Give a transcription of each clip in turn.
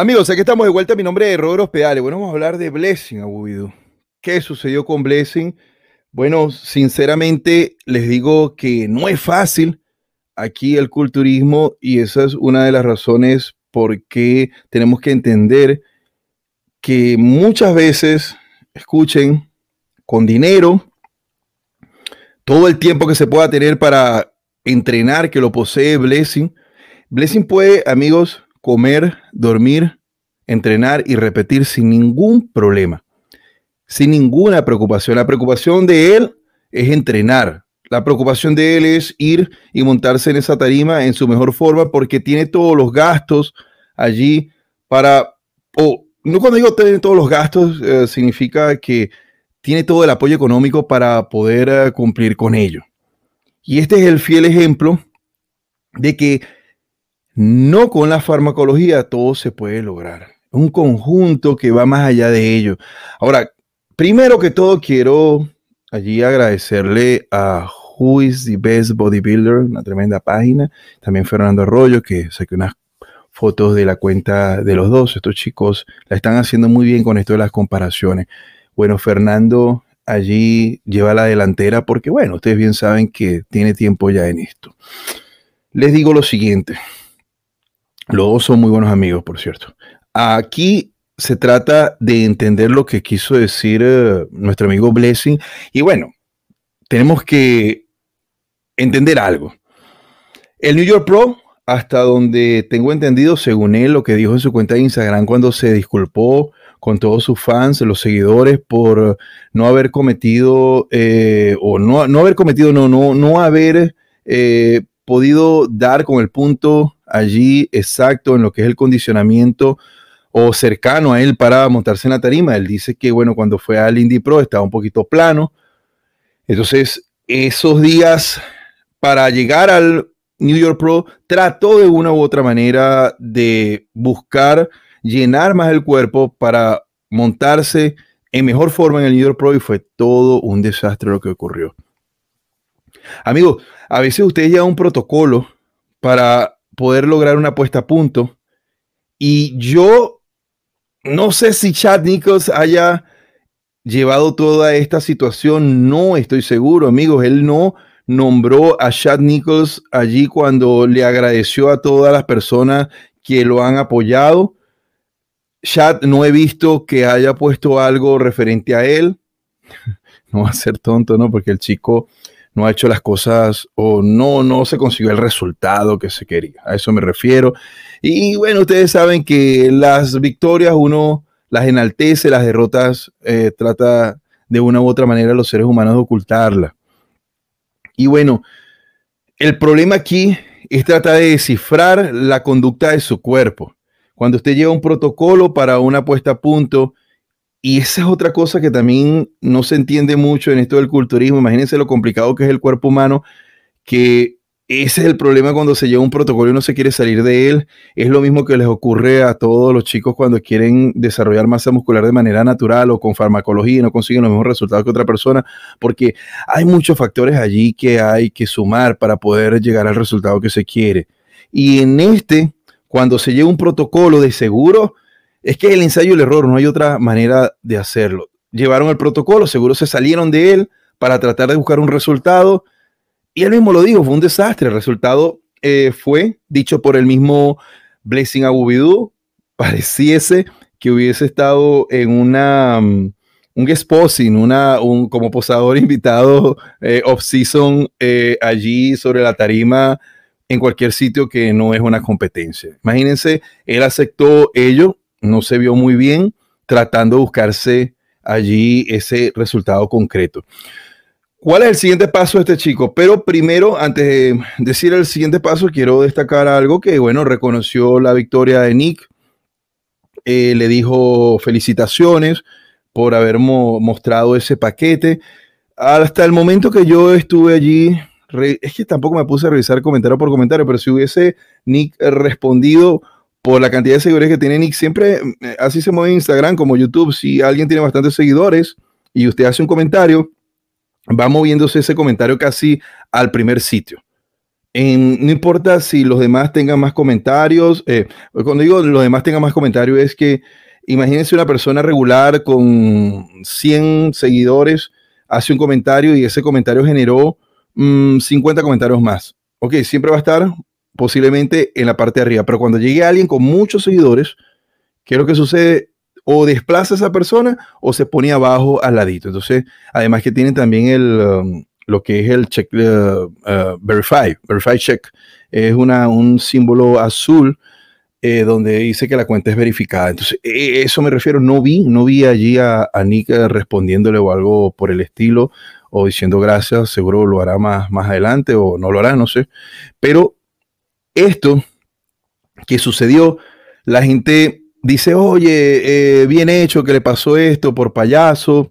Amigos, aquí estamos de vuelta. Mi nombre es Rodrigo Pedale. Bueno, vamos a hablar de Blessing abubido. ¿Qué sucedió con Blessing? Bueno, sinceramente les digo que no es fácil aquí el culturismo y esa es una de las razones por qué tenemos que entender que muchas veces, escuchen, con dinero, todo el tiempo que se pueda tener para entrenar, que lo posee Blessing, Blessing puede, amigos, comer, dormir, entrenar y repetir sin ningún problema, sin ninguna preocupación. La preocupación de él es entrenar. La preocupación de él es ir y montarse en esa tarima en su mejor forma porque tiene todos los gastos allí para, o no cuando digo tener todos los gastos, eh, significa que tiene todo el apoyo económico para poder eh, cumplir con ello. Y este es el fiel ejemplo de que no con la farmacología todo se puede lograr. Un conjunto que va más allá de ello. Ahora, primero que todo quiero allí agradecerle a Who is the Best Bodybuilder, una tremenda página. También Fernando Arroyo, que saqué unas fotos de la cuenta de los dos. Estos chicos la están haciendo muy bien con esto de las comparaciones. Bueno, Fernando allí lleva la delantera porque, bueno, ustedes bien saben que tiene tiempo ya en esto. Les digo lo siguiente, los dos son muy buenos amigos, por cierto. Aquí se trata de entender lo que quiso decir eh, nuestro amigo Blessing. Y bueno, tenemos que entender algo. El New York Pro, hasta donde tengo entendido, según él, lo que dijo en su cuenta de Instagram cuando se disculpó con todos sus fans, los seguidores, por no haber cometido, eh, o no, haber cometido, no, no, no haber eh, podido dar con el punto allí exacto en lo que es el condicionamiento o cercano a él para montarse en la tarima. Él dice que, bueno, cuando fue al Indy Pro estaba un poquito plano. Entonces, esos días para llegar al New York Pro, trató de una u otra manera de buscar llenar más el cuerpo para montarse en mejor forma en el New York Pro y fue todo un desastre lo que ocurrió. amigo a veces usted ya un protocolo para poder lograr una puesta a punto. Y yo no sé si Chad Nichols haya llevado toda esta situación, no estoy seguro, amigos, él no nombró a Chad Nichols allí cuando le agradeció a todas las personas que lo han apoyado. Chad no he visto que haya puesto algo referente a él. No va a ser tonto, ¿no? Porque el chico no ha hecho las cosas o no, no se consiguió el resultado que se quería. A eso me refiero. Y bueno, ustedes saben que las victorias uno las enaltece, las derrotas eh, trata de una u otra manera los seres humanos de ocultarla. Y bueno, el problema aquí es tratar de descifrar la conducta de su cuerpo. Cuando usted lleva un protocolo para una puesta a punto, y esa es otra cosa que también no se entiende mucho en esto del culturismo. Imagínense lo complicado que es el cuerpo humano, que ese es el problema cuando se lleva un protocolo y no se quiere salir de él. Es lo mismo que les ocurre a todos los chicos cuando quieren desarrollar masa muscular de manera natural o con farmacología y no consiguen los mismos resultados que otra persona, porque hay muchos factores allí que hay que sumar para poder llegar al resultado que se quiere. Y en este, cuando se lleva un protocolo de seguro, es que el ensayo y el error, no hay otra manera de hacerlo. Llevaron el protocolo, seguro se salieron de él para tratar de buscar un resultado. Y él mismo lo dijo, fue un desastre. El resultado eh, fue, dicho por el mismo Blessing Agubidú, pareciese que hubiese estado en una mm, un guest posing, una, un, como posador invitado eh, off-season eh, allí sobre la tarima en cualquier sitio que no es una competencia. Imagínense, él aceptó ello, no se vio muy bien tratando de buscarse allí ese resultado concreto. ¿Cuál es el siguiente paso de este chico? Pero primero, antes de decir el siguiente paso, quiero destacar algo que, bueno, reconoció la victoria de Nick, eh, le dijo felicitaciones por haber mostrado ese paquete. Hasta el momento que yo estuve allí, es que tampoco me puse a revisar comentario por comentario, pero si hubiese Nick respondido por la cantidad de seguidores que tiene Nick. Siempre eh, así se mueve Instagram como YouTube. Si alguien tiene bastantes seguidores y usted hace un comentario, va moviéndose ese comentario casi al primer sitio. no importa si los demás tengan más comentarios. Eh, cuando digo los demás tengan más comentarios es que imagínense una persona regular con 100 seguidores hace un comentario y ese comentario generó 50 mm, comentarios más. Ok, siempre va a estar posiblemente en la parte de arriba. Pero cuando llegue alguien con muchos seguidores, ¿qué es lo que sucede? O desplaza a esa persona o se pone abajo al ladito. Entonces, además que tienen también el, um, lo que es el check, uh, uh, verify, verify check. Es una, un símbolo azul eh, donde dice que la cuenta es verificada. Entonces, e, e, eso me refiero, no vi, no vi allí a, Nick respondiéndole o algo por el estilo o diciendo gracias, seguro lo hará más, más adelante o no lo hará, no sé. Pero esto que sucedió, la gente dice, oye, eh, bien hecho que le pasó esto por payaso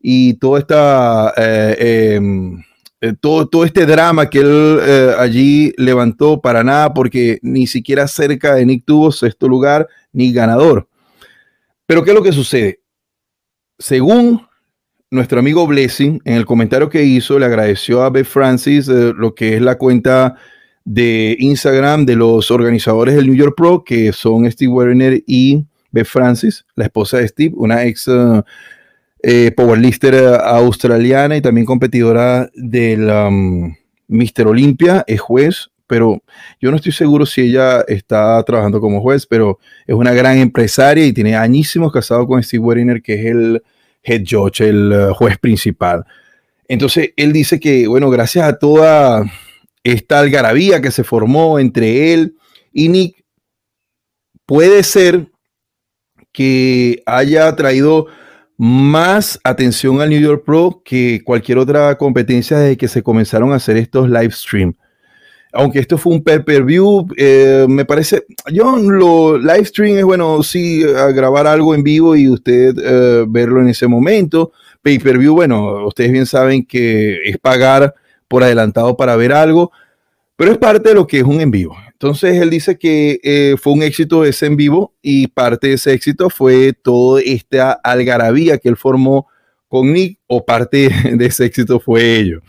y toda esta, eh, em, eh, todo, todo, este drama que él allí levantó para nada porque ni siquiera cerca de Nick tuvo sexto lugar ni ganador. Pero ¿qué es lo que sucede? Según nuestro amigo Blessing, en el comentario que hizo, le agradeció a Beth Francis lo que es la cuenta de Instagram de los organizadores del New York Pro, que son Steve Werner y Beth Francis, la esposa de Steve, una ex eh, eh, powerlister eh, australiana y también competidora del la um, Mister Olympia, es juez, pero yo no estoy seguro si ella está trabajando como juez, pero es una gran empresaria y tiene añísimos casado con Steve Werner, que es el head judge, el juez principal. Entonces, él dice que, bueno, gracias a toda esta algarabía que se formó entre él y Nick, puede ser que haya traído más atención al New York Pro que cualquier otra competencia desde que se comenzaron a hacer estos live stream. Aunque esto fue un pay-per-view, eh, me parece, yo lo live stream es bueno, sí, grabar algo en vivo y usted eh, verlo en ese momento. Pay-per-view, bueno, ustedes bien saben que es pagar por adelantado para ver algo, pero es parte de lo que es un en vivo. Entonces él dice que eh, fue un éxito ese en vivo y parte de ese éxito fue toda esta algarabía que él formó con Nick o parte de ese éxito fue ello.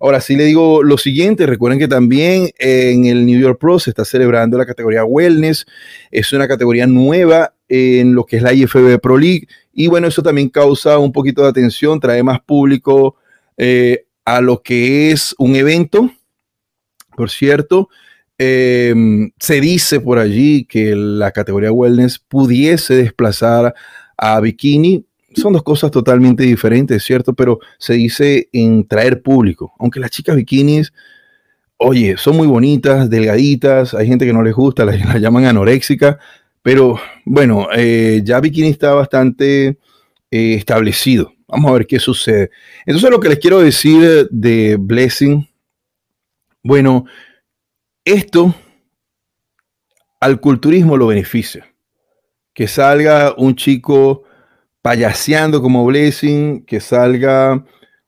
Ahora sí le digo lo siguiente, recuerden que también en el New York Pro se está celebrando la categoría Wellness, es una categoría nueva en lo que es la IFB Pro League y bueno, eso también causa un poquito de atención, trae más público eh, a lo que es un evento, por cierto. Em, se dice por allí que la categoría wellness pudiese desplazar a bikini. Son dos cosas totalmente diferentes, ¿cierto? Pero se dice en traer público. Aunque las chicas bikinis, oye, son muy bonitas, delgaditas, hay gente que no les gusta, las, llaman anoréxica, pero bueno, eh, ya bikini está bastante eh, establecido. Vamos a ver qué sucede. Entonces lo que les quiero decir de Blessing, bueno, esto al culturismo lo beneficia. Que salga un chico payaseando como Blessing, que salga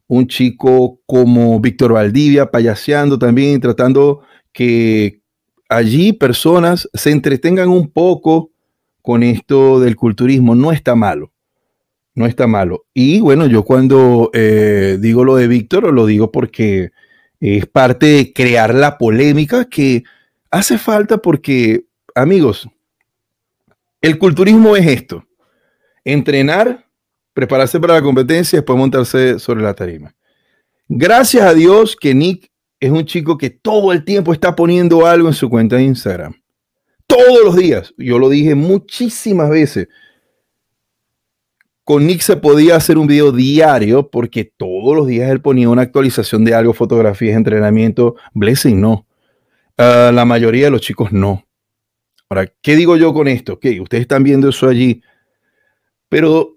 un chico como Víctor Valdivia payaseando también, tratando que allí personas se entretengan un poco con esto del culturismo. No está malo no está malo. Y bueno, yo cuando eh, digo lo de Víctor, lo digo porque es parte de crear la polémica que hace falta porque, amigos, el culturismo es esto. Entrenar, prepararse para la competencia y después montarse sobre la tarima. Gracias a Dios que Nick es un chico que todo el tiempo está poniendo algo en su cuenta de Instagram. Todos los días. Yo lo dije muchísimas veces. Con Nick se podía hacer un video diario porque todos los días él ponía una actualización de algo, fotografías, entrenamiento. Blessing no. Ah, la mayoría de los chicos no. Ahora, ¿qué digo yo con esto? Que ustedes están viendo eso allí. Pero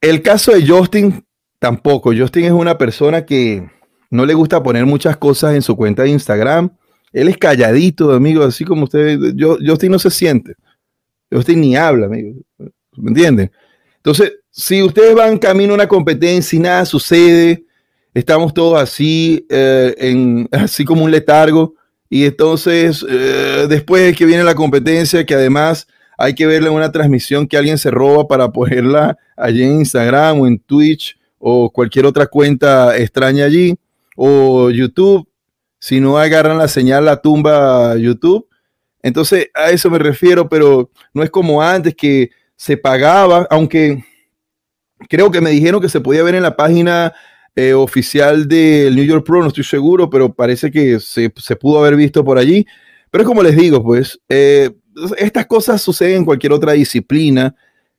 el caso de Justin tampoco. Justin es una persona que no le gusta poner muchas cosas en su cuenta de Instagram. Él es calladito, amigo, así como ustedes. Justin no se siente. Justin ni habla, amigo. ¿Me entienden? Entonces, si ustedes van camino a una competencia y nada sucede, estamos todos así, eh, en, así como un letargo, y entonces eh, después después que viene la competencia, que además hay que verla en una transmisión que alguien se roba para ponerla allí en Instagram o en Twitch o cualquier otra cuenta extraña allí, o YouTube, si no agarran la señal, la tumba YouTube. Entonces a eso me refiero, pero no es como antes que se pagaba, aunque creo que me dijeron que se podía ver en la página eh, oficial del New York Pro, no estoy seguro, pero parece que se, pudo haber visto por allí. Pero es como les digo, pues, eh, estas cosas suceden en cualquier otra disciplina,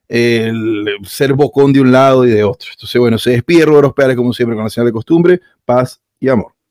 el ser bocón de un lado y de otro. Entonces, bueno, se despide los pedales como siempre, con la señal de costumbre, paz y amor.